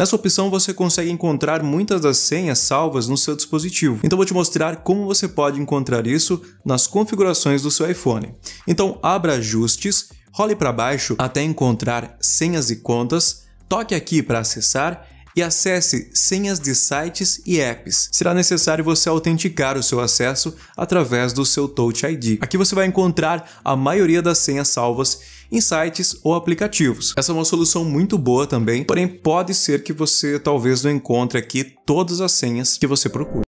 Nessa opção você consegue encontrar muitas das senhas salvas no seu dispositivo. Então vou te mostrar como você pode encontrar isso nas configurações do seu iPhone. Então abra ajustes, role para baixo até encontrar senhas e contas, toque aqui para acessar e acesse senhas de sites e apps. Será necessário você autenticar o seu acesso através do seu Touch ID. Aqui você vai encontrar a maioria das senhas salvas em sites ou aplicativos. Essa é uma solução muito boa também, porém pode ser que você talvez não encontre aqui todas as senhas que você procura.